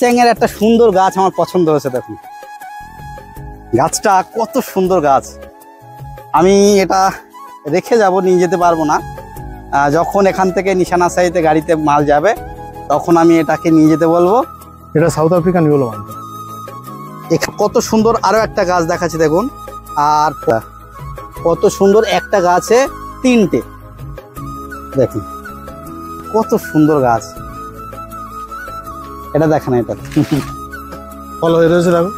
চ্যাংয়ের একটা সুন্দর গাছ আমার পছন্দ হয়েছে দেখুন গাছটা কত সুন্দর গাছ আমি এটা রেখে যাব নিয়ে যেতে পারবো না যখন এখান থেকে নিশানা সাইতে গাড়িতে মাল যাবে তখন আমি এটাকে নিয়ে যেতে বলবো এটা সাউথ আফ্রিকান ইউলো কত সুন্দর আরও একটা গাছ দেখাচ্ছে দেখুন আর কত সুন্দর একটা গাছে তিনটে দেখুন কত সুন্দর গাছ এটা দেখে না এটা ফল হয়ে রয়েছে দেখো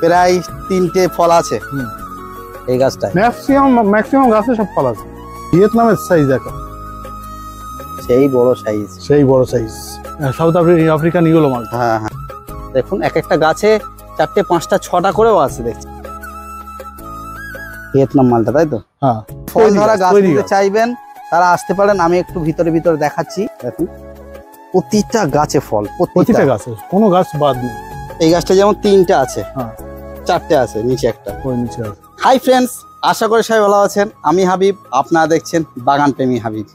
প্রায় তিনটে ফল আছে এই গাছটা ম্যাক্সিমাম ম্যাক্সিমাম গাছে সব ফল আছে ভিয়েতনামের সাইজ দেখো সেই বড় সাইজ সেই বড় সাইজ সাউথ আফ্রিকান ইয়েলো মাল হ্যাঁ হ্যাঁ দেখুন এক একটা গাছে চারটে পাঁচটা ছটা করেও আছে দেখছি ভিয়েতনাম মালটা তাই তো হ্যাঁ ফল ধরা গাছ চাইবেন তারা আসতে পারেন আমি একটু ভিতরে ভিতরে দেখাচ্ছি দেখুন প্রতিটা গাছে ফল প্রতিটা গাছে কোনো গাছ বাদ নেই এই গাছটা যেমন তিনটা আছে হ্যাঁ। চারটে আছে নিচে একটা হাই ফ্রেন্ডস আশা করে সবাই ভালো আছেন আমি হাবিব আপনারা দেখছেন বাগান প্রেমী হাবিব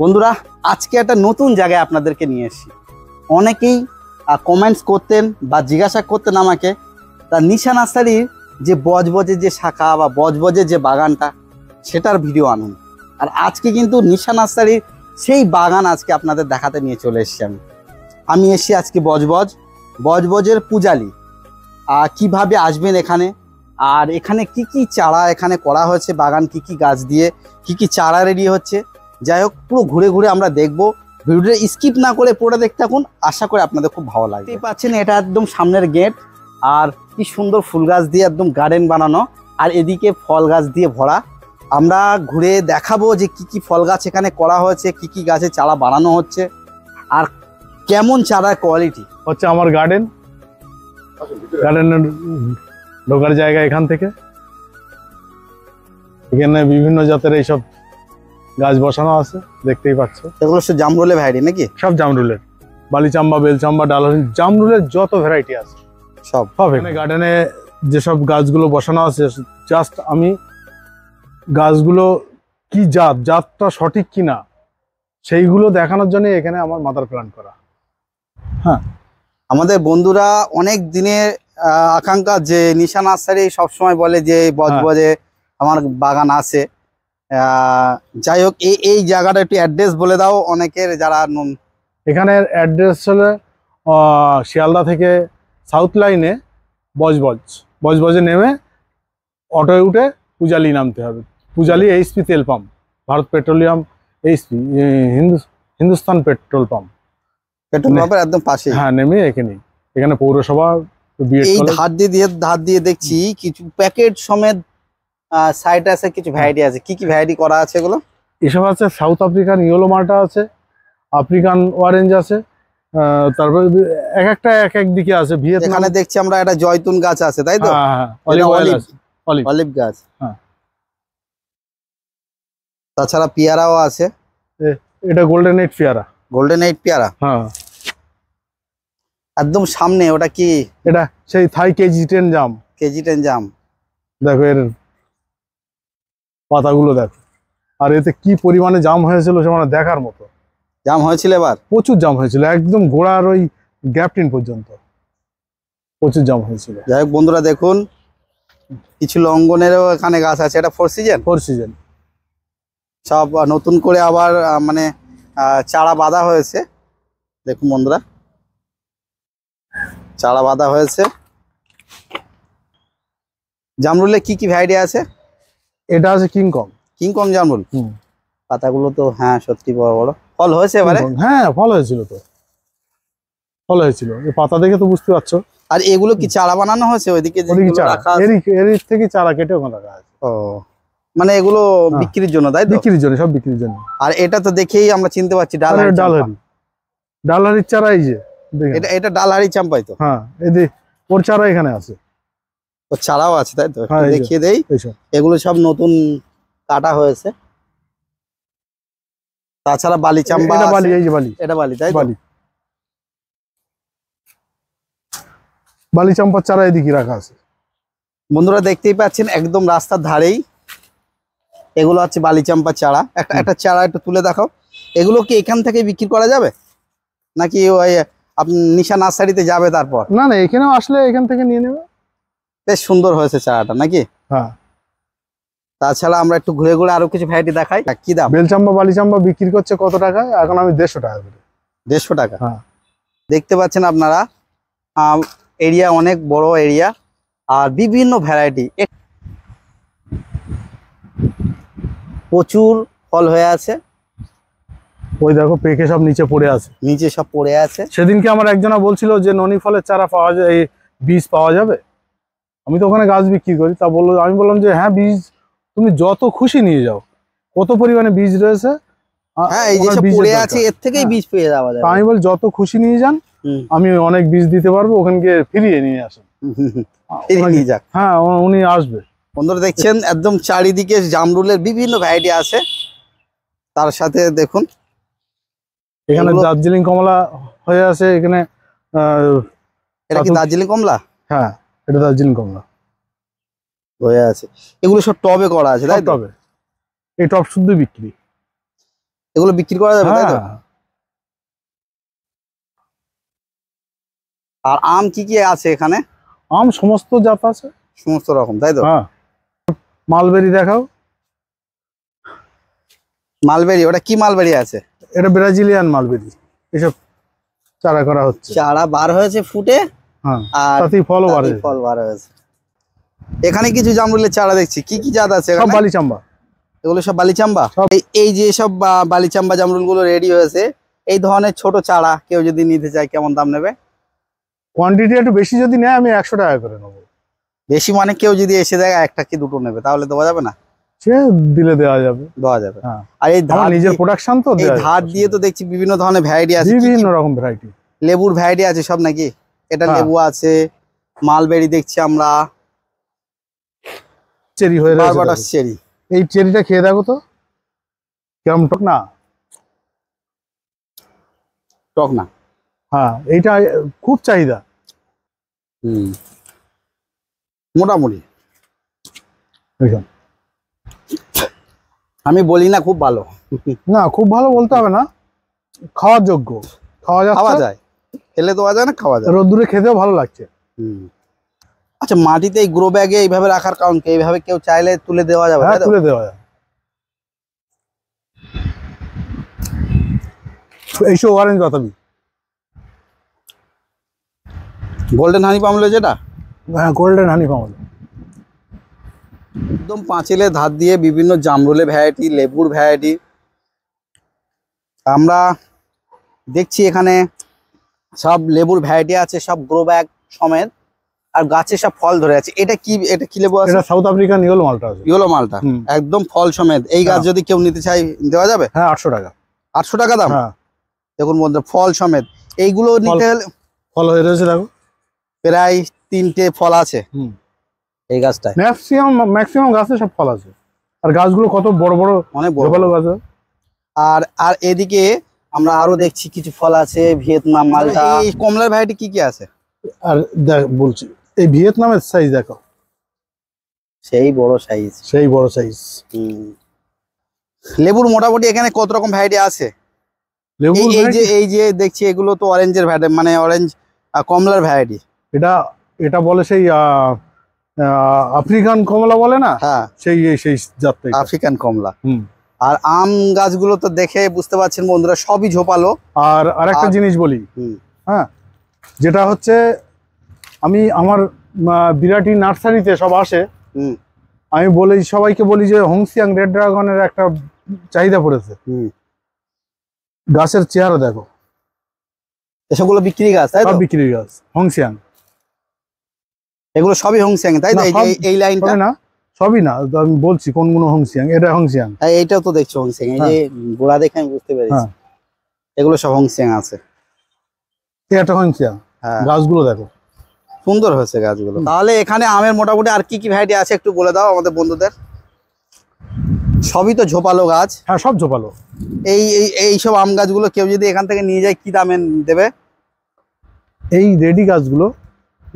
বন্ধুরা আজকে একটা নতুন জায়গায় আপনাদেরকে নিয়ে এসেছি অনেকেই কমেন্টস করতেন বা জিজ্ঞাসা করতেন আমাকে তা নিশা নার্সারির যে বজবজের যে শাখা বা বজবজের যে বাগানটা সেটার ভিডিও আনুন আর আজকে কিন্তু নিশা নার্সারির সেই বাগান আজকে আপনাদের দেখাতে নিয়ে চলে এসছি আমি আমি এসছি আজকে বজবজ বজবজের পূজালি কিভাবে আসবেন এখানে আর এখানে কি কি চারা এখানে করা হয়েছে বাগান কি কি গাছ দিয়ে কি কি চারা রেডি হচ্ছে যাই হোক পুরো ঘুরে ঘুরে আমরা দেখব ভিডিওটা স্কিপ না করে পুরো দেখতে থাকুন আশা করে আপনাদের খুব ভালো দেখতে পাচ্ছেন এটা একদম সামনের গেট আর কি সুন্দর ফুল গাছ দিয়ে একদম গার্ডেন বানানো আর এদিকে ফল গাছ দিয়ে ভরা আমরা ঘুরে দেখাবো যে কি কি ফল গাছ এখানে করা হয়েছে কি কি গাছে চারা বানানো হচ্ছে আর কেমন চারার কোয়ালিটি হচ্ছে আমার গার্ডেন গার্ডেনের ঢোকার জায়গা এখান থেকে এখানে বিভিন্ন জাতের এইসব গাছ বসানো আছে দেখতেই পাচ্ছ এগুলো সব জামরুলের ভ্যারাইটি নাকি সব জামরুলের বালিচাম্বা বেলচাম্বা ডাল জামরুলের যত ভ্যারাইটি আছে সব সব গার্ডেনে যেসব গাছগুলো বসানো আছে জাস্ট আমি গাছগুলো কি জাত জাতটা সঠিক কি না সেইগুলো দেখানোর জন্য এখানে আমার মাদার প্ল্যান করা হ্যাঁ আমাদের বন্ধুরা অনেক দিনের আকাঙ্ক্ষা যে নিশা নার্সারি সবসময় বলে যে বজবজে হ্যাঁ। আমার বাগান আছে যাই হোক এই এই জায়গাটা একটু অ্যাড্রেস বলে দাও অনেকের যারা এখানের অ্যাড্রেস হলে শিয়ালদা থেকে সাউথ লাইনে বজবজ বজবজে নেমে অটোয় উঠে পূজালি নামতে হবে পূজালী এইচপি তেল pump Bharat petroleum HP Hindu Hindustan petrol pump petrol পাম্পের একদম পাশে হ্যাঁ নেমে এখানে এখানে পৌরসভা এই ধার দিয়ে দিয়ে ধার দিয়ে দেখছি কিছু প্যাকেট সমেত আছে কিছু ভ্যারাইটি আছে কি কি ভ্যারাইটি করা আছে এগুলো এসব আছে সাউথ আফ্রিকান ইয়েলো মার্টা আছে আফ্রিকান অরেঞ্জ আছে তারপরে এক একটা এক এক দিকে আছে ভিয়েতনামে দেখছি আমরা একটা জয়তুন গাছ আছে তাই তো হ্যাঁ অলিভ হ্যাঁ, অলিভ গাছ হ্যাঁ তাছাড়া পেয়ারাও আছে এটা গোল্ডেন এইট পেয়ারা গোল্ডেন এইট পেয়ারা হ্যাঁ একদম সামনে ওটা কি এটা সেই থাই কেজি টেন জাম কেজি টেন জাম দেখো এর পাতাগুলো দেখো আর এতে কি পরিমাণে জাম হয়েছিল সে মানে দেখার মতো জাম হয়েছিল এবার প্রচুর জাম হয়েছিল একদম গোড়ার ওই গ্যাপটিন পর্যন্ত প্রচুর জাম হয়েছিল যাই হোক বন্ধুরা দেখুন কিছু লঙ্গনেরও এখানে গাছ আছে এটা ফোর সিজন ফোর সিজন সব নতুন করে আবার মানে চারা বাঁধা হয়েছে দেখুন বন্ধুরা চারা বাঁধা হয়েছে জামরুলে কি কি ভ্যারাইটি আছে এটা আছে কিংকং কিংকং জামরুল পাতাগুলো তো হ্যাঁ সত্যি বড় বড় ফল হয়েছে এবারে হ্যাঁ ফল হয়েছিল তো ফল হয়েছিল পাতা দেখে তো বুঝতে পারছো আর এগুলো কি চারা বানানো হয়েছে ওইদিকে রাখা এর থেকে চারা কেটে ওখানে রাখা আছে ও মানে এগুলো হ্যাঁ। বিক্রির জন্য তাই বিক্রির জন্য সব বিক্রির জন্য আর এটা তো দেখেই আমরা চিনতে পারছি ডাল ডালহারি ডালহারির চারা এই যে এটা এটা ডালহারি চাম্পাই তো হ্যাঁ এই যে ওর চারা এখানে আছে ওর চারাও আছে তাই তো হ্যাঁ, দেখিয়ে দেই এগুলো সব নতুন কাটা হয়েছে তাছাড়া বালি চাম্পা এটা বালি এই যে বালি এটা বালি তাই বালি বালি চাম্পার চারা এদিকে রাখা আছে বন্ধুরা দেখতেই পাচ্ছেন একদম রাস্তার ধারেই এগুলো হচ্ছে বালিচাম্পা চারা একটা একটা চারা একটু তুলে দেখাও এগুলো কি এখান থেকে বিক্রি করা যাবে নাকি ওই আপনি নিশা নার্সারিতে যাবে তারপর না না এখানেও আসলে এখান থেকে নিয়ে নেবে বেশ সুন্দর হয়েছে চারাটা নাকি হ্যাঁ তাছাড়া আমরা একটু ঘুরে ঘুরে আরো কিছু ভ্যারাইটি দেখাই কি দাম বেলচাম্বা বালিচাম্বা বিক্রি করছে কত টাকা এখন আমি দেড়শো টাকা করে দেড়শো টাকা হ্যাঁ দেখতে পাচ্ছেন আপনারা এরিয়া অনেক বড় এরিয়া আর বিভিন্ন ভ্যারাইটি প্রচুর ফল হয়ে আছে ওই দেখো পেকে সব নিচে পড়ে আছে নিচে সব পড়ে আছে সেদিনকে আমার একজনা বলছিল যে ননি ফলের চারা পাওয়া যায় বীজ পাওয়া যাবে আমি তো ওখানে গাছ বিক্রি করি তা বললো আমি বললাম যে হ্যাঁ বীজ তুমি যত খুশি নিয়ে যাও কত পরিমাণে বীজ রয়েছে হ্যাঁ পড়ে আছে এর থেকেই হ্যাঁ। বীজ পেয়ে যাওয়া আমি বল যত খুশি নিয়ে যান আমি অনেক বীজ দিতে পারবো ওখানকে গিয়ে ফিরিয়ে নিয়ে আসেন নিয়ে যাক হ্যাঁ উনি আসবে বন্ধুরা দেখছেন একদম চারিদিকে জামরুলের বিভিন্ন ভ্যারাইটি আছে তার সাথে দেখুন এখানে দার্জিলিং কমলা হয়ে আছে এখানে এটা কি দার্জিলিং কমলা হ্যাঁ এটা দার্জিলিং কমলা হয়ে আছে এগুলো সব টবে করা আছে তাই টবে এই টব শুদ্ধই বিক্রি এগুলো বিক্রি করা যাবে তাই তো হ্যাঁ। আর আম কি কি আছে এখানে আম সমস্ত জাত আছে সমস্ত রকম তাই তো হ্যাঁ মালবেরি দেখাও মালবেরি ওটা কি মালবেরি আছে এটা ব্রাজিলিয়ান মালবেরি এসব চারা করা হচ্ছে চারা বার হয়েছে ফুটে হ্যাঁ, আর ফল বার হয়েছে এখানে কিছু জামরুলের চারা দেখছি কি কি জাত আছে সব বালিচাম্বা এগুলো সব বালি চাম্বা এই যে সব বালি চাম্বা জামরুলগুলো রেডি হয়েছে এই ধরনের ছোট চারা কেউ যদি নিতে চায় কেমন দাম নেবে কোয়ান্টিটি একটু বেশি যদি নেয় আমি একশো টাকা করে নেবো বেশি মানে কেউ যদি এসে দেয় একটা কি দুটো নেবে তাহলে দেওয়া যাবে না সে দিলে দেওয়া যাবে দেওয়া যাবে হ্যাঁ। আর এই ধার নিজের প্রোডাকশন তো এই ধার দিয়ে তো দেখছি বিভিন্ন ধরনের ভ্যারাইটি আছে বিভিন্ন রকম ভ্যারাইটি লেবুর ভ্যারাইটি আছে সব নাকি এটা হ্যাঁ। লেবু আছে মালবেরি দেখছি আমরা চেরি হয়ে বারবাটা চেরি এই চেরিটা খেয়ে দেখো তো কেমন টক না টক না হ্যাঁ এইটা খুব চাহিদা হুম মোটামুটি আমি বলি না খুব ভালো না খুব ভালো বলতে হবে না খাওয়ার যোগ্য খাওয়া যায় খাওয়া যায় খেলে দেওয়া যায় না খাওয়া যায় রোদ্দুরে খেতেও ভালো লাগছে আচ্ছা মাটিতে এই গ্রো ব্যাগে এইভাবে রাখার কারণ কি এইভাবে কেউ চাইলে তুলে দেওয়া যাবে হ্যাঁ, তুলে দেওয়া যাবে এইসব অরেঞ্জ বাতাবি গোল্ডেন হানি পামলে যেটা গোল্ডেন হ্যাঁ, হানি পাওয়া একদম পাঁচিলে ধার দিয়ে বিভিন্ন জামরুলে ভ্যারাইটি লেবুর ভ্যারাইটি আমরা দেখছি এখানে সব লেবুর ভ্যারাইটি আছে সব গ্রো ব্যাগ সমেত আর গাছে সব ফল ধরে আছে এটা কি এটা কি লেবু আছে সাউথ আফ্রিকান ইয়েলো মালটা ইয়েলো মালটা একদম ফল সমেত এই গাছ হ্যাঁ। যদি কেউ নিতে চাই দেওয়া যাবে হ্যাঁ আটশো টাকা আটশো টাকা দাম হ্যাঁ দেখুন বন্ধু ফল সমেত এইগুলো নিতে ফল হয়ে রয়েছে দেখো প্রায় তিনটে ফল আছে এই গাছটা ম্যাক্সিমাম ম্যাক্সিমাম গাছে সব ফল আছে আর গাছগুলো কত বড় বড় অনেক বড় ভালো গাছ আর আর এদিকে আমরা আরো দেখছি কিছু ফল আছে ভিয়েতনাম মালটা এই কমলার ভ্যারাইটি কি কি আছে আর দেখ বলছি এই ভিয়েতনামের সাইজ দেখো সেই বড় সাইজ সেই বড় সাইজ লেবুর মোটামুটি এখানে কত রকম ভ্যারাইটি আছে লেবু এই যে এই যে দেখছি এগুলো তো অরেঞ্জের ভ্যারাইটি মানে অরেঞ্জ আর কমলার ভ্যারাইটি এটা এটা বলে সেই আফ্রিকান কমলা বলে না হ্যাঁ সেই সেই জাতটা আফ্রিকান কমলা আর আম গাছগুলো তো দেখে বুঝতে পারছেন বন্ধুরা সবই ঝোপালো আর আরেকটা জিনিস বলি হ্যাঁ যেটা হচ্ছে আমি আমার বিরাটি নার্সারিতে সব আসে আমি বলি সবাইকে বলি যে হংসিয়াং রেড ড্রাগনের একটা চাহিদা পড়েছে গাছের চেহারা দেখো এসবগুলো বিক্রি গাছ বিক্রি গাছ হংসিয়াং এগুলো সবই হংসিয়াং তাই তো এই লাইনটা না সবই না আমি বলছি কোন কোন হংসিয়াং এটা তাই হ্যাঁ, এইটাও তো দেখছো হংসিয়াং এই হ্যাঁ। যে গোড়া দেখে আমি বুঝতে পেরেছি হ্যাঁ। এগুলো সব হংসিয়াং আছে এটা হ্যাঁ গাছগুলো দেখো সুন্দর হয়েছে গাছগুলো তাহলে এখানে আমের মোটামুটি আর কি কি ভ্যারাইটি আছে একটু বলে দাও আমাদের বন্ধুদের সবই তো ঝোপালো গাছ হ্যাঁ সব ঝোপালো এই এই সব আম গাছগুলো কেউ যদি এখান থেকে নিয়ে যায় কি দামে দেবে এই রেডি গাছগুলো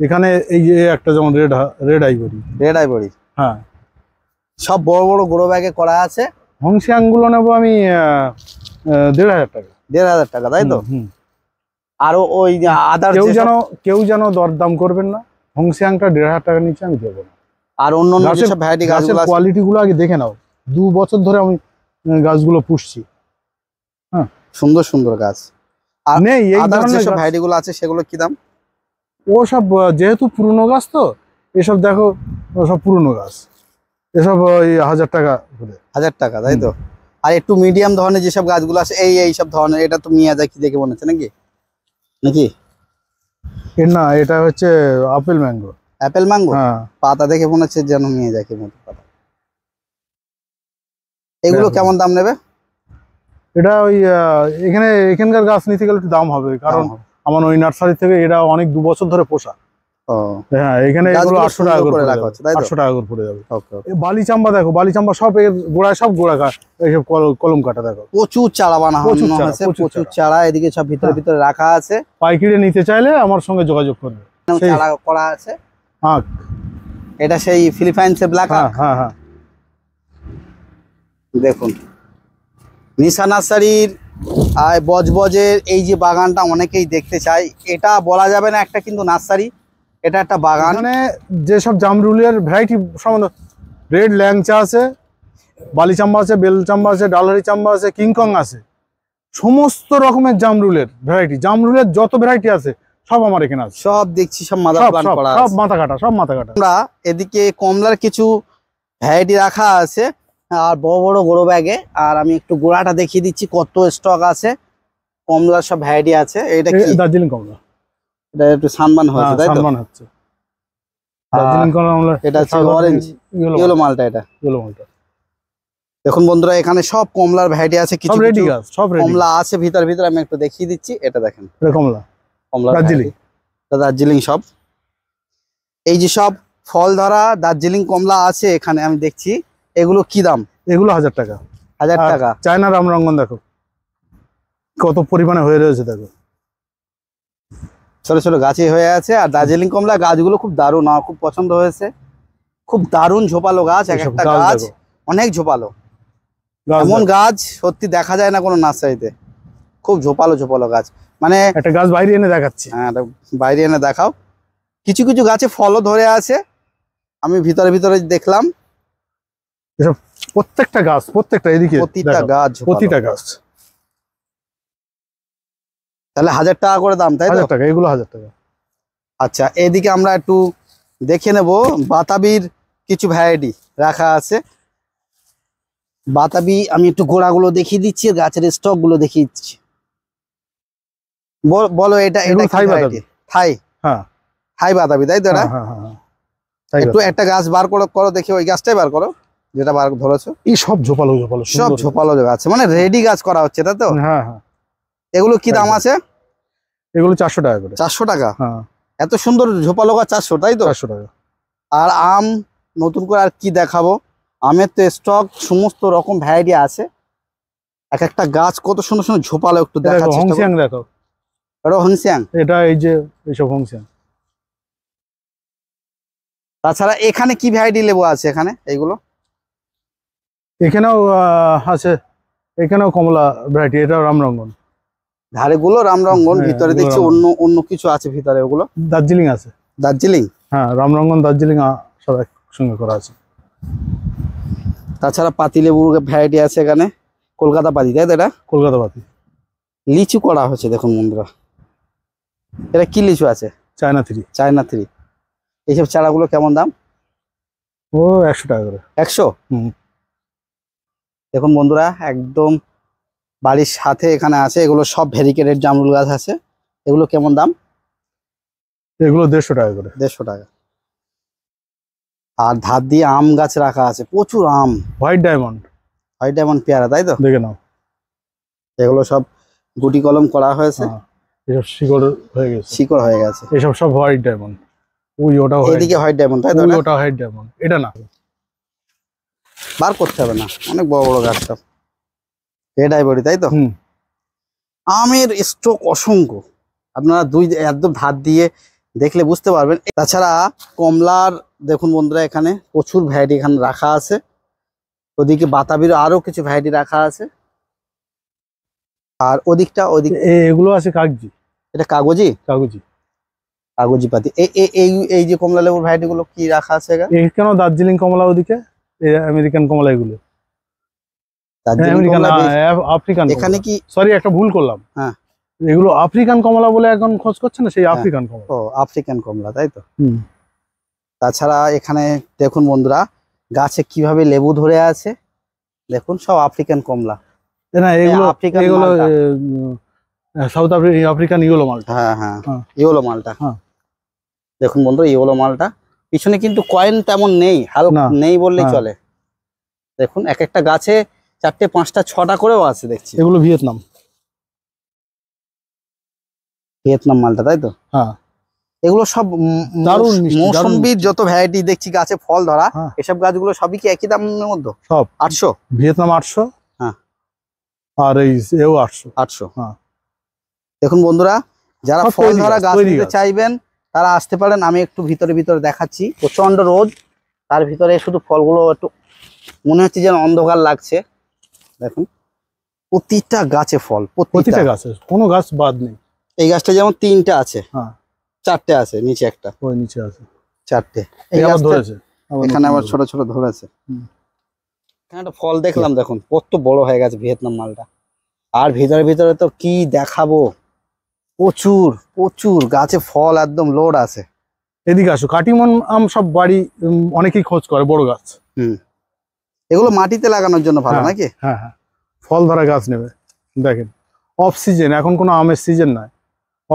এখানে এই যে একটা যেমন red red ivory red ivory হ্যাঁ সব বড় বড় গোড়ো ব্যাগে করা আছে হংসিয়াংগুলো নেবো আমি দেড় হাজার টাকা দেড় হাজার টাকা তাই তো আরো ওই আদার কেউ যেন কেউ যেন দরদাম করবেন না হংসিয়াংটা দেড় হাজার টাকা নিচে আমি দেবো না আর অন্য অন্য যেসব ভ্যারাইটি গাছগুলো গুলো আগে দেখে নাও দু বছর ধরে আমি গাছগুলো পুষছি হ্যাঁ সুন্দর সুন্দর গাছ আর নেই এই ধরনের ভ্যারাইটিগুলো আছে সেগুলো কি দাম ওসব যেহেতু পুরনো গাছ তো এসব দেখো সব পুরনো গাছ এসব ওই হাজার টাকা হাজার টাকা তাই তো আর একটু মিডিয়াম ধরনের যেসব গাছগুলো আছে এই এই সব ধরনের এটা তো মিয়া কি দেখে মনে হচ্ছে নাকি নাকি না এটা হচ্ছে আপেল ম্যাঙ্গো অ্যাপেল ম্যাঙ্গো পাতা দেখে মনে হচ্ছে যেন মিয়া যাকি মতো পাতা এগুলো কেমন দাম নেবে এটা ওই এখানে এখানকার গাছ নিতে গেলে একটু দাম হবে কারণ আমার ওই নার্সারি থেকে এটা অনেক দু বছর ধরে পোষা হ্যাঁ এখানে আটশো টাকা করে রাখা টাকা করে বালি চাম্বা দেখো বালি চাম্বা সব গোড়ায় সব গোড়া কলম কাটা দেখো প্রচুর চারা বানা চারা এদিকে সব ভিতরে হ্যাঁ। ভিতরে রাখা আছে নিতে চাইলে আমার সঙ্গে যোগাযোগ করবে করা আছে হ্যাঁ। এটা সেই ফিলিপাইন্সে ব্ল্যাক হ্যাঁ, হ্যাঁ হ্যাঁ দেখুন নিশা নার্সারির আর বজবজের এই যে বাগানটা অনেকেই দেখতে চায় এটা বলা যাবে না একটা কিন্তু নার্সারি এটা একটা বাগান মানে যেসব জামরুলের ভ্যারাইটি সম্বন্ধে রেড ল্যাংচা আছে বালি চাম্বা আছে বেল চাম্বা আছে ডালহারি চাম্বা আছে কিংকং আছে সমস্ত রকমের জামরুলের ভ্যারাইটি জামরুলের যত ভ্যারাইটি আছে সব আমার এখানে আছে সব দেখছি সব মাথা সব মাথা কাটা সব মাথা কাটা আমরা এদিকে কমলার কিছু ভ্যারাইটি রাখা আছে আর বড় বড় গোড়ো ব্যাগে আর আমি একটু গোড়াটা দেখিয়ে দিচ্ছি কত স্টক আছে কমলা সব ভ্যারাইটি আছে এটা কি দার্জিলিং কমলা এটা একটু সানমান হয়েছে হ্যাঁ, তাই তো সানমান হচ্ছে দার্জিলিং কমলা এটা আছে অরেঞ্জ ইয়েলো মালটা এটা ইয়েলো মালটা দেখুন বন্ধুরা এখানে সব কমলার ভ্যারাইটি আছে কিছু রেডি সব রেডি কমলা আছে ভিতর ভিতর আমি একটু দেখিয়ে দিচ্ছি এটা দেখেন এটা কমলা কমলা দার্জিলিং দার্জিলিং সব এই যে সব ফল ধরা দার্জিলিং কমলা আছে এখানে আমি দেখছি এগুলো কি দাম এগুলো হাজার টাকা হাজার টাকা চায়না রঙ্গন দেখো কত পরিমাণে হয়ে রয়েছে দেখো ছোট ছোট গাছে হয়ে আছে আর দার্জিলিং কমলা গাছগুলো খুব দারুণ আমার খুব পছন্দ হয়েছে খুব দারুণ ঝোপালো গাছ এক একটা গাছ অনেক ঝোপালো এমন গাছ সত্যি দেখা যায় না কোনো নার্সারিতে খুব ঝোপালো ঝোপালো গাছ মানে একটা গাছ বাইরে এনে দেখাচ্ছি হ্যাঁ বাইরে এনে দেখাও কিছু কিছু গাছে ফলও ধরে আছে আমি ভিতরে ভিতরে দেখলাম প্রত্যেকটা গাছ প্রত্যেকটা এদিকে প্রতিটা গাছ প্রতিটা গাছ তাহলে হাজার টাকা করে দাম তাই হাজার টাকা এগুলো হাজার টাকা আচ্ছা এদিকে আমরা একটু দেখে নেব বাতাবির কিছু ভ্যারাইটি রাখা আছে বাতাবি আমি একটু গোড়াগুলো দেখিয়ে দিচ্ছি গাছের স্টকগুলো দেখিয়ে দিচ্ছি বলো এটা এটা হ্যাঁ বাতাবি তাই হ্যাঁ, হ্যাঁ, হ্যাঁ, একটু একটা গাছ বার করো করো দেখি ওই গাছটাই বার করো যেটা বার ধরেছো এই সব ঝোপালো ঝোপালো সব ঝোপালো আছে আচ্ছা, মানে রেডি গাছ করা হচ্ছে এটা তো হ্যাঁ হ্যাঁ এগুলো কি দাম আছে এগুলো চারশো টাকা করে চারশো টাকা হ্যাঁ এত সুন্দর ঝোপালো গাছ চারশো তাই তো চারশো টাকা আর আম নতুন করে আর কি দেখাবো আমের তো স্টক সমস্ত রকম ভ্যারাইটি আছে এক একটা গাছ কত সুন্দর সুন্দর ঝোপালো একটু দেখা হংসিয়াং দেখো এটা হংসিয়াং এটা এই যে এইসব হংসিয়াং তাছাড়া এখানে কি ভ্যারাইটি লেবু আছে এখানে এইগুলো এখানেও আছে এখানেও কমলা ভ্যারাইটি এটাও রামরঙ্গন ধারে গুলো রামরঙ্গন হ্যাঁ, ভিতরে দেখছি অন্য অন্য কিছু আছে ভিতরে ওগুলো দার্জিলিং আছে দার্জিলিং হ্যাঁ রামরঙ্গন দার্জিলিং সব একসঙ্গে করা আছে তাছাড়া পাতিলেবুর ভ্যারাইটি আছে এখানে কলকাতা পাতি তাই তো এটা কলকাতা পাতি লিচু করা হচ্ছে দেখুন বন্ধুরা এটা কি লিচু আছে চায়না থ্রি চায়না থ্রি এইসব চারাগুলো কেমন দাম ও একশো টাকা করে একশো হুম দেখুন বন্ধুরা একদম বাড়ির সাথে এখানে আছে এগুলো সব ভেরিকেটেড জামরুল গাছ আছে এগুলো কেমন দাম এগুলো দেড়শো টাকা করে দেড়শো টাকা আর ধার দিয়ে আম গাছ রাখা আছে প্রচুর আম হোয়াইট ডায়মন্ড হোয়াইট ডায়মন্ড পেয়ারা তাই তো দেখে নাও এগুলো সব গুটি কলম করা হয়েছে হ্যাঁ, এসব শিকড় হয়ে গেছে শিকড় হয়ে গেছে এসব সব হোয়াইট ডায়মন্ড ওই ওটা এদিকে হোয়াইট ডায়মন্ড তাই তো ওটা হোয়াইট ডায়মন্ড এটা না বার করতে হবে না অনেক বড় বড় গাছ সব এটাই বলি তাই তো আমের স্টক অসংখ্য আপনারা দুই একদম ধার দিয়ে দেখলে বুঝতে পারবেন তাছাড়া কমলার দেখুন বন্ধুরা এখানে প্রচুর ভ্যারাইটি এখানে রাখা আছে ওদিকে বাতাবির আরও কিছু ভ্যারাইটি রাখা আছে আর ওদিকটা ওদিক এগুলো আছে কাগজি এটা কাগজি কাগজি কাগজি পাতি এই এই এই যে কমলা লেবুর ভ্যারাইটিগুলো কি রাখা আছে এখানেও দার্জিলিং কমলা ওদিকে আমেরিকান কমলা হ্যাঁ, আফ্রিকান এখানে কি সরি একটা ভুল করলাম হ্যাঁ এগুলো আফ্রিকান কমলা বলে এখন খোঁজ করছে না সেই আফ্রিকান হ্যাঁ। কমলা ও আফ্রিকান কমলা তাই তো হুম তাছাড়া এখানে দেখুন বন্ধুরা গাছে কিভাবে লেবু ধরে আছে দেখুন সব আফ্রিকান কমলা না এগুলো আফ্রিকান হ্যাঁ, এগুলো সাউথ আফ্রিকান ইয়োলো মালটা হ্যাঁ হ্যাঁ ইয়োলো মালটা হ্যাঁ দেখুন বন্ধু ইয়োলো মালটা পিছনে কিন্তু কয়েন তেমন নেই হালকা নেই বললেই হ্যাঁ। চলে দেখুন এক একটা গাছে চারটে পাঁচটা ছটা করেও আছে দেখছি এগুলো ভিয়েতনাম ভিয়েতনাম মালটা তাই তো হ্যাঁ এগুলো সব দারুন যত ভ্যারাইটি দেখছি গাছে ফল ধরা হ্যাঁ। এসব গাছগুলো সবই কি একই দামের মধ্যে সব আটশো ভিয়েতনাম আটশো হ্যাঁ আর এই এও আটশো আটশো হ্যাঁ দেখুন বন্ধুরা যারা ফল ধরা গাছ চাইবেন তারা আসতে পারেন আমি একটু ভিতরে ভিতরে দেখাচ্ছি প্রচণ্ড রোদ তার ভিতরে শুধু ফলগুলো একটু মনে হচ্ছে যেন অন্ধকার লাগছে দেখুন প্রতিটা গাছে ফল প্রতিটা গাছে কোনো গাছ বাদ নেই এই গাছটা যেমন তিনটা আছে হ্যাঁ চারটে আছে নিচে একটা নিচে আছে চারটে এই গাছ ধরেছে এখানে আবার ছোট ছোট ধরেছে এখানে একটা ফল দেখলাম দেখুন কত বড় হয়ে গেছে ভিয়েতনাম মালটা আর ভিতরে ভিতরে তো কি দেখাবো প্রচুর প্রচুর গাছে ফল একদম লোড আছে এদিকে আসো কাটিমন আম সব বাড়ি অনেকেই খোঁজ করে বড় গাছ হুম এগুলো মাটিতে লাগানোর জন্য ভালো হ্যাঁ, নাকি হ্যাঁ হ্যাঁ ফল ধরা গাছ নেবে দেখেন অফ সিজন এখন কোনো আমের সিজন নয়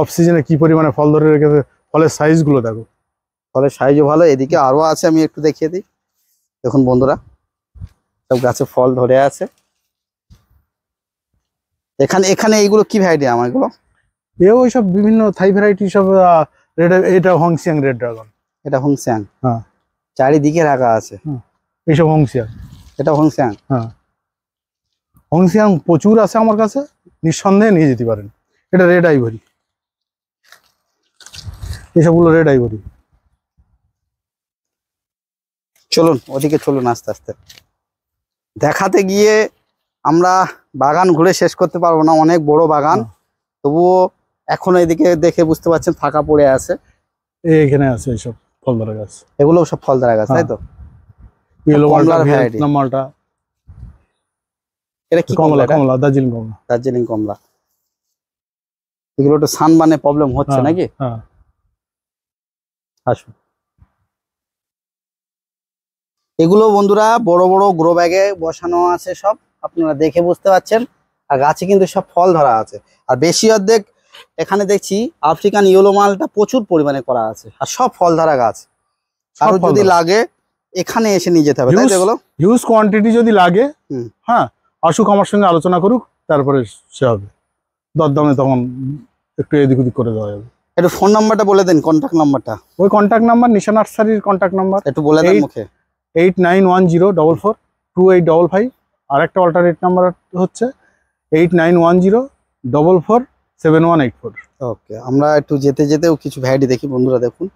অফ সিজনে কি পরিমাণে ফল ধরে রেখেছে ফলের সাইজগুলো দেখো ফলের সাইজও ভালো এদিকে আরও আছে আমি একটু দেখিয়ে দিই দেখুন বন্ধুরা সব গাছে ফল ধরে আছে এখানে এখানে এইগুলো কি ভ্যারাইটি আমার এগুলো এও সব বিভিন্ন থাই ভ্যারাইটি সব এটা হংসিয়াং রেড ড্রাগন এটা হংসিয়াং হ্যাঁ চারিদিকে রাখা আছে এইসব হংসিয়াং এটা হংসিয়াং হ্যাঁ হংসিয়াং প্রচুর আছে আমার কাছে নিঃসন্দেহে নিয়ে যেতে পারেন এটা রেড আইভরি এসবগুলো রেড আইভরি চলুন ওদিকে চলুন আস্তে আস্তে দেখাতে গিয়ে আমরা বাগান ঘুরে শেষ করতে পারবো না অনেক বড় বাগান হ্যাঁ। তবুও এখন এদিকে দেখে বুঝতে পারছেন ফাঁকা পড়ে আছে এইখানে আছে এইসব ফলদারা গাছ এগুলো সব ফলদারা গাছ তাই হ্যাঁ। তো দার্জিলিং কমলা প্রবলেম হচ্ছে হ্যাঁ, নাকি হ্যাঁ। আসুন এগুলো বন্ধুরা বড় বড় গ্রো ব্যাগে বসানো আছে সব আপনারা দেখে বুঝতে পারছেন আর গাছে কিন্তু সব ফল ধরা আছে আর বেশি অর্ধেক এখানে দেখছি আফ্রিকান ইয়েলো মালটা প্রচুর পরিমাণে করা আছে আর সব ফল ধারা গাছ আর যদি লাগে এখানে এসে নিয়ে যেতে হবে এগুলো হিউজ কোয়ান্টিটি যদি লাগে হ্যাঁ আসুক আমার সঙ্গে আলোচনা করুক তারপরে সে হবে দরদামে তখন একটু এদিক ওদিক করে দেওয়া যাবে একটু ফোন নাম্বারটা বলে দেন কন্ট্যাক্ট নাম্বারটা ওই কন্ট্যাক্ট নাম্বার নিশা নার্সারির কন্ট্যাক্ট নাম্বার একটু বলে দেন মুখে eight nine one zero double four two eight double five আর একটা অল্টারনেট নাম্বার হচ্ছে eight nine one zero double four seven one eight four okay আমরা একটু যেতে যেতেও কিছু ভ্যারাইটি দেখি বন্ধুরা দেখুন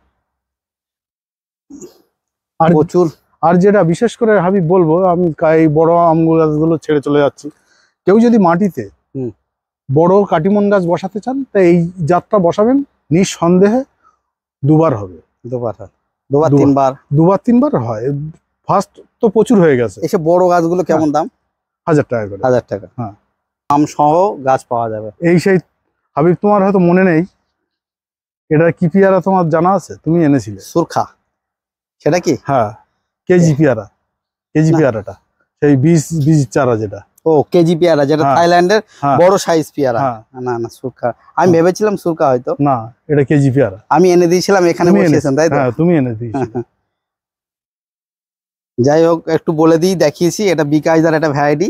আর প্রচুর আর যেটা বিশেষ করে আমি বলবো আমি এই বড় আমগুল গাছগুলো ছেড়ে চলে যাচ্ছি কেউ যদি মাটিতে বড় কাটিমন গাছ বসাতে চান তা এই জাতটা বসাবেন নিঃসন্দেহে দুবার হবে দুবার দুবার তিনবার দুবার তিনবার হয় ফার্স্ট তো প্রচুর হয়ে গেছে এসে বড় গাছগুলো কেমন হ্যাঁ। দাম হাজার টাকা করে হাজার টাকা হ্যাঁ আম সহ গাছ পাওয়া যাবে এই সেই হাবিব তোমার হয়তো মনে নেই এটা কি পিয়ারা তোমার জানা আছে তুমি এনেছিলে সুরখা সেটা কি হ্যাঁ কেজি পিয়ারা কেজি পিয়ারাটা সেই বীজ বীজ চারা যেটা ও কেজি পিয়ারা যেটা হ্যাঁ। থাইল্যান্ডের হ্যাঁ। বড় সাইজ পিয়ারা হ্যাঁ। না না সুরখা আমি ভেবেছিলাম সুরখা হয়তো না এটা কেজি পিয়ারা আমি এনে দিয়েছিলাম এখানে বসিয়েছেন তাই তো তুমি এনে দিয়েছিলে যাই হোক একটু বলে দিই দেখিয়েছি এটা বিকাশদার একটা ভ্যারাইটি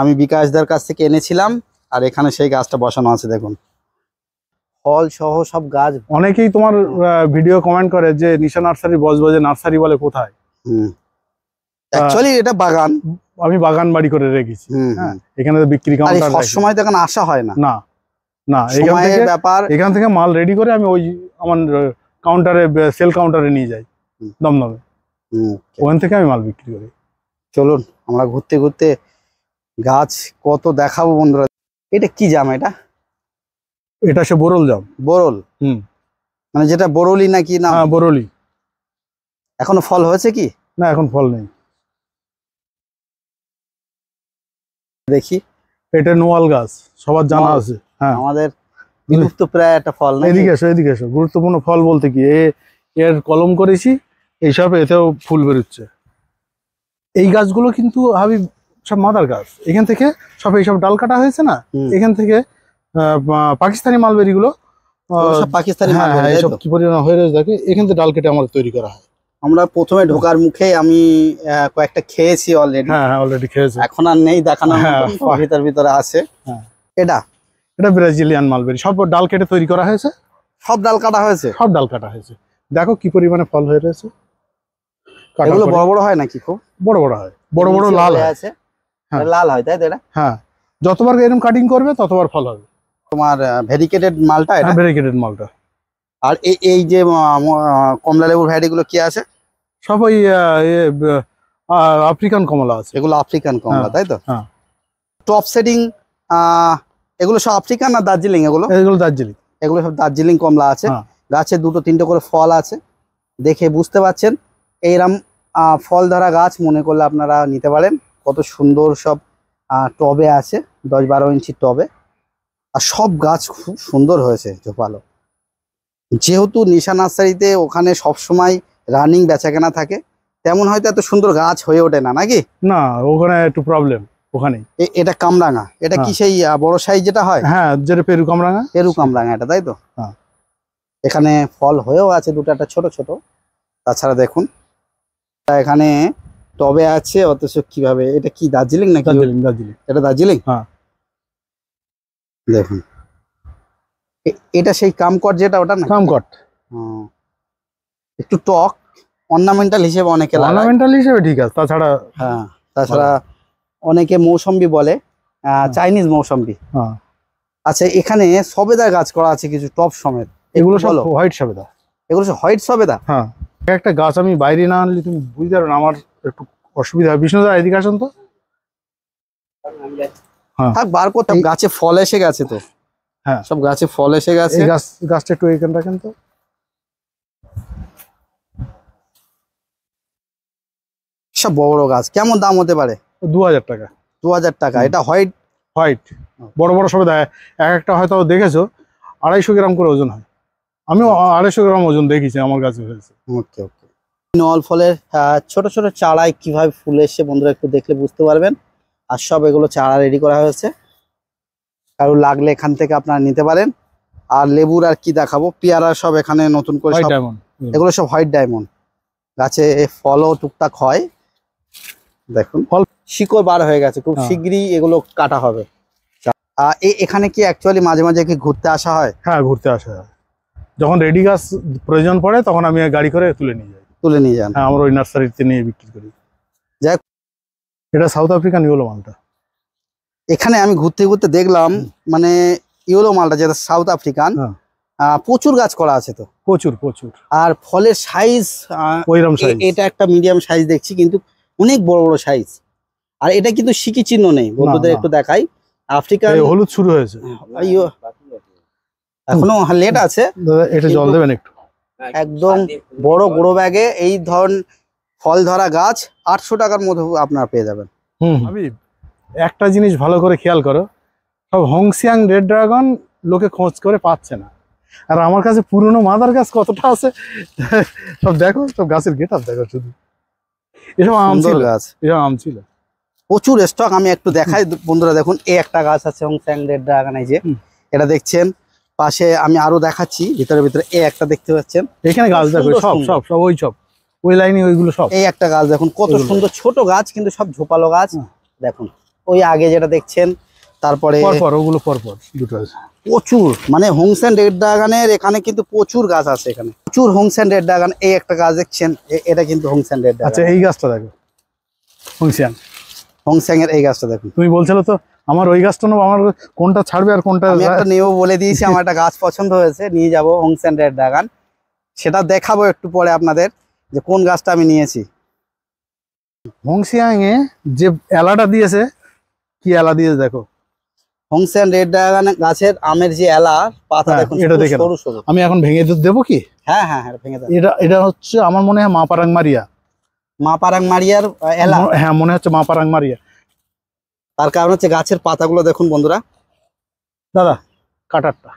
আমি বিকাশদার কাছ থেকে এনেছিলাম আর এখানে সেই গাছটা বসানো আছে দেখুন ফল সহ সব গাছ অনেকেই তোমার ভিডিও কমেন্ট করে যে নিশা নার্সারি বজবজে নার্সারি বলে কোথায় এটা বাগান আমি বাগান বাড়ি করে রেখেছি হ্যাঁ, এখানে বিক্রি সময় তো এখন আসা হয় না না না ব্যাপার এখান থেকে মাল রেডি করে আমি ওই আমার কাউন্টারে সেল কাউন্টারে নিয়ে যাই ওখান থেকে আমি মাল বিক্রি করি চলুন আমরা ঘুরতে ঘুরতে গাছ কত দেখাবো বন্ধুরা এটা কি জাম এটা এটা সে বোরল জাম বোরল হুম মানে যেটা বোরলি নাকি না হ্যাঁ বোরলি এখনো ফল হয়েছে কি না এখন ফল নেই দেখি এটা নোয়াল গাছ সবার জানা আছে হ্যাঁ আমাদের বিলুপ্ত প্রায় একটা ফল না এদিকে এসো এদিকে এসো গুরুত্বপূর্ণ ফল বলতে কি এর কলম করেছি এইসব এতেও ফুল বেরোচ্ছে এই গাছগুলো কিন্তু হাবি সব মাদার গাছ এখান থেকে সব এইসব ডাল কাটা হয়েছে না এখান থেকে পাকিস্তানি হ্যাঁ, মালবেরি গুলো হ্যাঁ, পাকিস্তানি এখান থেকে ডাল কেটে তৈরি করা হয় আমরা প্রথমে ঢোকার মুখে আমি কয়েকটা খেয়েছি হ্যাঁ অলরেডি হ্যাঁ, খেয়েছি এখন আর নেই দেখানো ভিতর ভিতরে আছে এটা এটা ব্রাজিলিয়ান মালবেরি সব ডাল কেটে তৈরি করা হয়েছে সব ডাল কাটা হয়েছে সব ডাল কাটা হয়েছে দেখো কি পরিমাণে ফল হয়ে রয়েছে বড় বড় হয় নাকি খুব বড় বড় হয় বড় বড় লাল আছে হ্যাঁ। লাল হয় তাই তো এটা হ্যাঁ যতবার এরকম কাটিং করবে ততবার ফল হবে তোমার ভেরিকেটেড মালটা এটা হ্যাঁ, ভেরিকেটেড মালটা আর এই এই যে কমলা লেবুর গুলো কি আছে সব ওই আফ্রিকান কমলা আছে এগুলো আফ্রিকান কমলা হ্যাঁ, তাই তো হ্যাঁ টপ সেটিং এগুলো সব আফ্রিকান না দার্জিলিং এগুলো এগুলো দার্জিলিং এগুলো সব দার্জিলিং কমলা আছে গাছে দুটো তিনটে করে ফল আছে দেখে বুঝতে পারছেন এইরম ফল ধরা গাছ মনে করলে আপনারা নিতে পারেন কত সুন্দর সব টবে আছে দশ বারো ইঞ্চি টবে আর সব গাছ খুব সুন্দর হয়েছে ঝোপালো যেহেতু নিশা নার্সারিতে ওখানে সবসময় রানিং বেচাকেনা থাকে তেমন হয়তো এত সুন্দর গাছ হয়ে ওঠে না নাকি না ওখানে একটু প্রবলেম ওখানে এটা কামরাঙা এটা কি হ্যাঁ। সেই বড় সাইজ যেটা হয় হ্যাঁ যেটা পেরু কামরাঙা পেরু কামরাঙা এটা তাই তো হ্যাঁ। এখানে ফল হয়েও আছে দুটো একটা ছোট ছোট তাছাড়া দেখুন এখানে টবে আছে অথচ কিভাবে এটা কি দার্জিলিং নাকি দার্জিলিং দার্জিলিং এটা দার্জিলিং হ্যাঁ দেখুন এটা সেই কামকট যেটা ওটা না কামকট একটু টক অর্নামেন্টাল হিসেবে অনেকে অর্নামেন্টাল হিসেবে ঠিক আছে তাছাড়া হ্যাঁ তাছাড়া অনেকে মৌসম্বি বলে হ্যাঁ। চাইনিজ মৌসম্বি হ্যাঁ। আচ্ছা এখানে সবেদা গাছ করা আছে কিছু টপ সমেত এগুলো সব হোয়াইট সবেদা এগুলো সব হোয়াইট সবেদা হ্যাঁ একটা গাছ আমি বাইরে না আনলে তুমি বুঝতে পারো আমার একটু অসুবিধা বিষ্ণুদা এদিকে আসুন তো হ্যাঁ। গাছে ফল এসে গেছে তো হ্যাঁ সব গাছে ফল এসে গেছে গাছ গাছটা একটু এখানে রাখেন তো সব বড় বড় গাছ কেমন দাম হতে পারে দু হাজার টাকা দু হাজার টাকা এটা হোয়াইট হোয়াইট বড় বড় সবে এক একটা হয়তো দেখেছো আড়াইশো গ্রাম করে ওজন হয় আমি আড়াইশো গ্রাম ওজন দেখিছি আমার গাছে ওকে ওকে নল ফলের ছোট ছোট চারায় কিভাবে ফুল এসে বন্ধুরা একটু দেখলে বুঝতে পারবেন আর সব এগুলো চারা রেডি করা হয়েছে কারো লাগলে এখান থেকে আপনারা নিতে পারেন আর লেবুর আর কি দেখাবো পেয়ারা সব এখানে নতুন করে এগুলো সব হোয়াইট ডায়মন্ড গাছে ফলও টুকটাক হয় দেখুন ফল শিকড় বার হয়ে গেছে খুব হ্যাঁ। শীঘ্রই এগুলো কাটা হবে এখানে কি অ্যাকচুয়ালি মাঝে মাঝে কি ঘুরতে আসা হয় হ্যাঁ ঘুরতে আসা হয় যখন রেডি গাছ প্রয়োজন পড়ে তখন আমি গাড়ি করে তুলে নিয়ে যাই তুলে নিয়ে যান হ্যাঁ আমরা ওই নার্সারিতে নিয়ে বিক্রি করি যাই এটা সাউথ আফ্রিকান ইয়েলো মালটা এখানে আমি ঘুরতে ঘুরতে দেখলাম মানে ইয়েলো মালটা যেটা সাউথ হ্যাঁ। আফ্রিকান প্রচুর গাছ করা আছে তো প্রচুর প্রচুর আর ফলের সাইজ ওইরকম সাইজ এটা একটা মিডিয়াম সাইজ দেখছি কিন্তু অনেক বড় বড় সাইজ আর এটা কিন্তু শিকি চিহ্ন নেই বন্ধুদের একটু দেখাই আফ্রিকা হলুদ শুরু হয়েছে এখনো লেট আছে এটা জল দেবেন একটু একদম বড় গোড়ো ব্যাগে এই ধরন ফল ধরা গাছ আটশো টাকার মধ্যে আপনারা পেয়ে যাবেন একটা জিনিস ভালো করে খেয়াল করো সব হংসিয়াং রেড ড্রাগন লোকে খোঁজ করে পাচ্ছে না আর আমার কাছে পুরনো মাদার গাছ কতটা আছে সব দেখো সব গাছের গেট আপ দেখো শুধু এসব আম ছিল গাছ এসব আম ছিল প্রচুর স্টক আমি একটু দেখাই বন্ধুরা দেখুন এই একটা গাছ আছে হংস্যাং রেড ড্রাগন এই যে এটা দেখছেন পাশে আমি আরো দেখাচ্ছি ভিতরে ভিতরে এই একটা দেখতে পাচ্ছেন এখানে গাছ দেখো সব সব সব ওই সব ওই লাইনে ওইগুলো সব এই একটা গাছ দেখুন কত সুন্দর ছোট গাছ কিন্তু সব ঝোপালো গাছ দেখুন ওই আগে যেটা দেখছেন তারপরে ওগুলো পরপর দুটো আছে প্রচুর মানে হোমসেন রেড ড্রাগানের এখানে কিন্তু প্রচুর গাছ আছে এখানে প্রচুর হোমসেন রেড ডাগান এই একটা গাছ দেখছেন এটা কিন্তু হোমসেন রেড আচ্ছা এই গাছটা দেখো হোমসেন হোংস্যাং এর এই গাছটা দেখুন তুমি বলছিলে তো আমার ওই গাছটা নেবো আমার কোনটা ছাড়বে আর কোনটা নেবো বলে দিয়েছি আমার একটা গাছ পছন্দ হয়েছে নিয়ে যাবো হংসেন রেড ড্রাগান সেটা দেখাবো একটু পরে আপনাদের যে কোন গাছটা আমি নিয়েছি হংসিয়াংয়ে যে এলাটা দিয়েছে কি এলা দিয়েছে দেখো হংসেন রেড ড্রাগন গাছের আমের যে এলা পাতা হ্যাঁ, দেখুন এটা দেখে আমি এখন ভেঙে দুধ দেবো কি হ্যাঁ হ্যাঁ হ্যাঁ ভেঙে দাও এটা এটা হচ্ছে আমার মনে হয় মা পারাং মারিয়া মা পারাং মারিয়ার এলা হ্যাঁ মনে হচ্ছে মা পারাং মারিয়া তার কারণ হচ্ছে গাছের পাতাগুলো দেখুন বন্ধুরা দাদা কাটারটা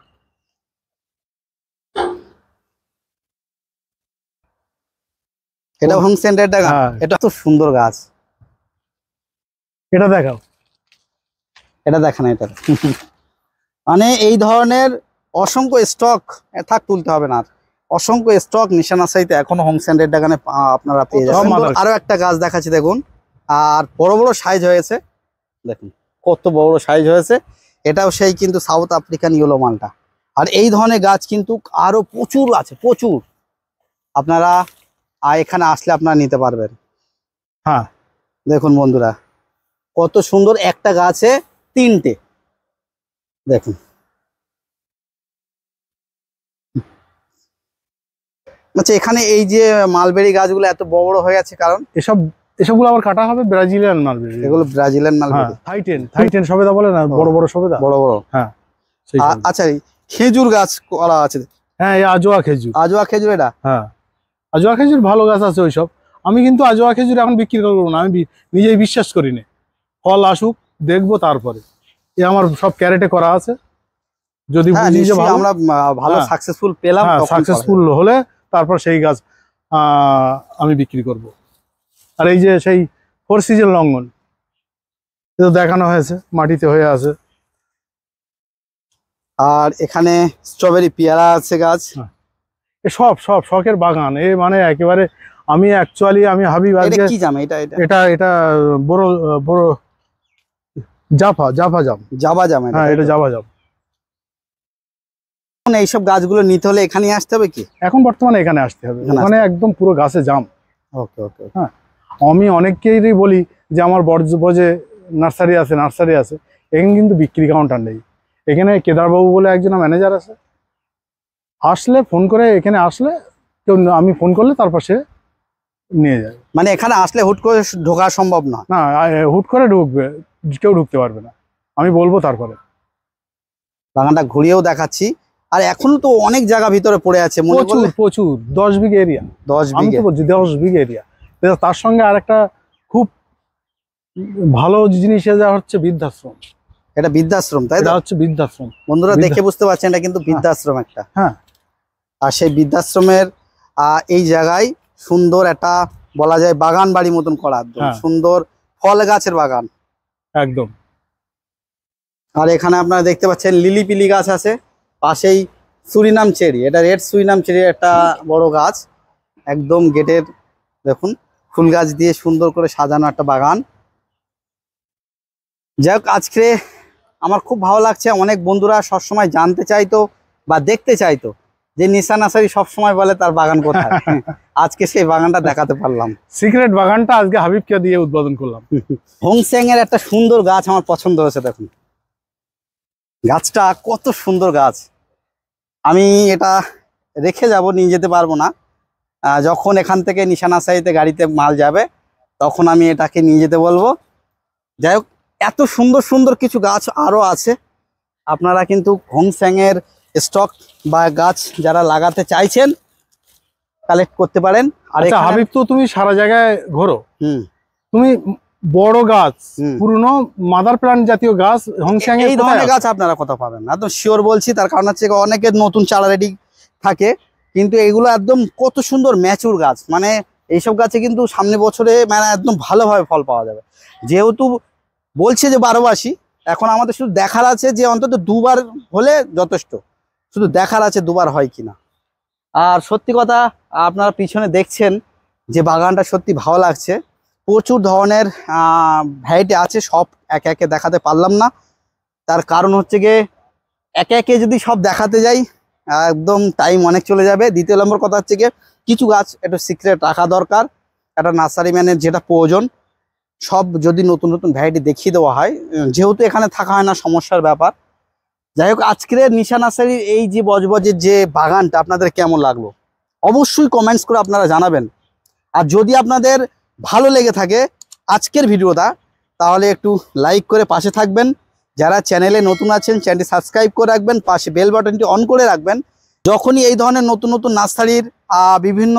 এটা হোম ডাগা হ্যাঁ। এটা তো সুন্দর গাছ এটা দেখাও এটা দেখা না এটা মানে এই ধরনের অসংখ্য স্টক থাক তুলতে হবে না অসংখ্য স্টক নিশানা সাইতে এখনো হোম সেন্টার ডাগানে আপনারা পেয়ে যাবেন আরো একটা গাছ দেখাচ্ছি দেখুন আর বড় বড় সাইজ হয়েছে দেখুন কত বড় সাইজ হয়েছে এটাও সেই কিন্তু সাউথ আফ্রিকান ইয়েলো মালটা আর এই ধরনের গাছ কিন্তু আরও প্রচুর আছে প্রচুর আপনারা এখানে আসলে আপনারা নিতে পারবেন হ্যাঁ দেখুন বন্ধুরা কত সুন্দর একটা গাছে তিনটে দেখুন আচ্ছা এখানে এই যে মালবেরি গাছগুলো এত বড় হয়ে আছে কারণ এসব এসবগুলো আবার কাটা হবে ব্রাজিলিয়ান মালবেরি এগুলো ব্রাজিলিয়ান হ্যাঁ, মালবেরি থাইটেন থাইটেন সবেদা বলে না বড় বড় সবেদা বড় বড় হ্যাঁ আচ্ছা খেজুর গাছ করা আছে হ্যাঁ এই আজোয়া খেজুর আজোয়া খেজুর এটা হ্যাঁ আজোয়া খেজুর ভালো গাছ আছে ওইসব আমি কিন্তু আজোয়া খেজুর এখন বিক্রি করবো না আমি নিজেই বিশ্বাস করি না ফল আসুক দেখবো তারপরে এ আমার সব ক্যারেটে করা আছে যদি বুঝি হ্যাঁ, যে আমরা ভালো সাকসেসফুল হ্যাঁ। পেলাম সাকসেসফুল হলে তারপর সেই গাছ আমি বিক্রি করবো আর এই যে সেই ফোর সিজন লঙ্ঘন এটা দেখানো হয়েছে মাটিতে হয়ে আছে আর এখানে স্ট্রবেরি পেয়ারা আছে গাছ হ্যাঁ। সব সব শখের বাগান এ মানে একেবারে আমি অ্যাকচুয়ালি আমি হাবিব কি জাম এটা এটা এটা বড় বড় জাফা জাফা জাম জাবা জাম হ্যাঁ এটা জাবা জাম এইসব গাছগুলো নিতে হলে এখানে আসতে হবে কি এখন বর্তমানে এখানে আসতে হবে মানে একদম পুরো গাছে জাম ওকে ওকে হ্যাঁ আমি অনেককেই বলি যে আমার বজে নার্সারি আছে নার্সারি আছে এখানে কিন্তু বিক্রি কাউন্টার নেই এখানে কেদারবাবু বলে একজন ম্যানেজার আছে আসলে ফোন করে এখানে আসলে কেউ আমি ফোন করলে তার পাশে নিয়ে যায় মানে এখানে আসলে হুট করে ঢোকা সম্ভব না না হুট করে ঢুকবে কেউ ঢুকতে পারবে না আমি বলবো তারপরে বাগানটা ঘুরিয়েও দেখাচ্ছি আর এখন তো অনেক জায়গা ভিতরে পড়ে আছে প্রচুর প্রচুর দশ বিঘে এরিয়া দশ বিঘে দশ বিঘে এরিয়া তার সঙ্গে আর একটা খুব ভালো জিনিস যা হচ্ছে বৃদ্ধাশ্রম এটা বৃদ্ধাশ্রম তাই এটা হচ্ছে বৃদ্ধাশ্রম বন্ধুরা দেখে বুঝতে পারছেন এটা কিন্তু হ্যাঁ। বৃদ্ধাশ্রম একটা হ্যাঁ আর সেই বৃদ্ধাশ্রমের এই জায়গায় সুন্দর একটা বলা যায় বাগান বাড়ি মতন করা একদম হ্যাঁ। সুন্দর ফল গাছের বাগান একদম আর এখানে আপনারা দেখতে পাচ্ছেন লিলি পিলি গাছ আছে পাশেই সুরিনাম চেরি এটা রেড সুরিনাম চেরি একটা বড় গাছ একদম গেটের দেখুন ফুল গাছ দিয়ে সুন্দর করে সাজানো একটা বাগান যাই হোক আজকে আমার খুব ভালো লাগছে অনেক বন্ধুরা সবসময় জানতে চাইতো বা দেখতে চাইতো যে নিশা নাসারি সবসময় বলে তার বাগান কোথায় আজকে সেই বাগানটা দেখাতে পারলাম সিক্রেট বাগানটা আজকে হাবিবকে দিয়ে উদ্বোধন করলাম হোংস্যাং এর একটা সুন্দর গাছ আমার পছন্দ হয়েছে দেখুন গাছটা কত সুন্দর গাছ আমি এটা রেখে যাব নিয়ে যেতে পারবো না যখন এখান থেকে নিশানা সাইতে গাড়িতে মাল যাবে তখন আমি এটাকে নিয়ে যেতে বলবো যাই হোক এত সুন্দর সুন্দর কিছু গাছ আরও আছে আপনারা কিন্তু হোংস্যাংয়ের স্টক বা গাছ যারা লাগাতে চাইছেন কালেক্ট করতে পারেন আর আচ্ছা, হাবিব তো তুমি সারা জায়গায় ঘোরো হুম তুমি বড় গাছ পুরনো মাদার প্লান্ট জাতীয় গাছ হোংস্যাং এই ধরনের গাছ আপনারা কথা পাবেন না তো শিওর বলছি তার কারণ হচ্ছে অনেকের নতুন চারা রেডি থাকে কিন্তু এগুলো একদম কত সুন্দর ম্যাচুর গাছ মানে এইসব গাছে কিন্তু সামনে বছরে মানে একদম ভালোভাবে ফল পাওয়া যাবে যেহেতু বলছে যে বারোবাসী এখন আমাদের শুধু দেখার আছে যে অন্তত দুবার হলে যথেষ্ট শুধু দেখার আছে দুবার হয় কিনা আর সত্যি কথা আপনারা পিছনে দেখছেন যে বাগানটা সত্যি ভালো লাগছে প্রচুর ধরনের ভ্যারাইটি আছে সব একে একে দেখাতে পারলাম না তার কারণ হচ্ছে গিয়ে একে একে যদি সব দেখাতে যাই একদম টাইম অনেক চলে যাবে দ্বিতীয় নম্বর কথা হচ্ছে গিয়ে কিছু গাছ একটু সিক্রেট রাখা দরকার একটা নার্সারি ম্যানের যেটা প্রয়োজন সব যদি নতুন নতুন ভ্যারাইটি দেখিয়ে দেওয়া হয় যেহেতু এখানে থাকা হয় না সমস্যার ব্যাপার যাই হোক আজকের নিশা নার্সারির এই যে বজবজের যে বাগানটা আপনাদের কেমন লাগলো অবশ্যই কমেন্টস করে আপনারা জানাবেন আর যদি আপনাদের ভালো লেগে থাকে আজকের ভিডিওটা তাহলে একটু লাইক করে পাশে থাকবেন যারা চ্যানেলে নতুন আছেন চ্যানেলটি সাবস্ক্রাইব করে রাখবেন পাশে বেল বাটনটি অন করে রাখবেন যখনই এই ধরনের নতুন নতুন নার্সারির বিভিন্ন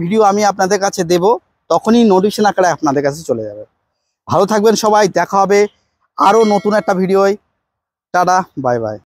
ভিডিও আমি আপনাদের কাছে দেব তখনই নোটিফিকেশন আকারে আপনাদের কাছে চলে যাবে ভালো থাকবেন সবাই দেখা হবে আরও নতুন একটা ভিডিওয় টাটা বাই বাই